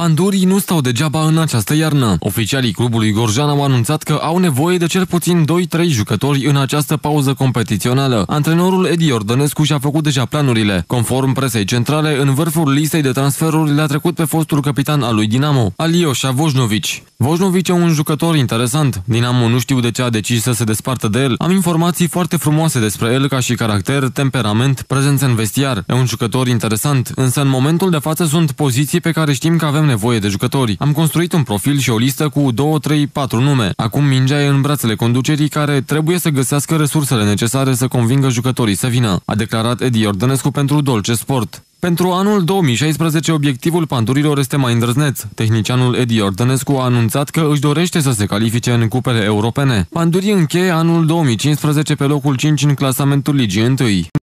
Pandurii nu stau degeaba în această iarnă. Oficialii clubului Gorjan au anunțat că au nevoie de cel puțin 2-3 jucători în această pauză competițională. Antrenorul Edi Ordănescu și-a făcut deja planurile. Conform presei centrale, în vârful listei de transferuri le-a trecut pe fostul capitan al lui Dinamo, Alioșa Vojnovici. Vojnovici e un jucător interesant. Dinamo nu știu de ce a decis să se despartă de el. Am informații foarte frumoase despre el ca și caracter, temperament, prezență în vestiar. E un jucător interesant, însă în momentul de față sunt poziții pe care știm că avem avem nevoie de jucători. Am construit un profil și o listă cu 2, 3, 4 nume. Acum mingea e în brațele conducerii care trebuie să găsească resursele necesare să convingă jucătorii să vină, a declarat Edi Ordănescu pentru Dolce Sport. Pentru anul 2016, obiectivul pandurilor este mai îndrăzneț. Tehnicianul Edi Ordănescu a anunțat că își dorește să se califice în cupele europene. Pandurii încheie anul 2015 pe locul 5 în clasamentul ligii 1.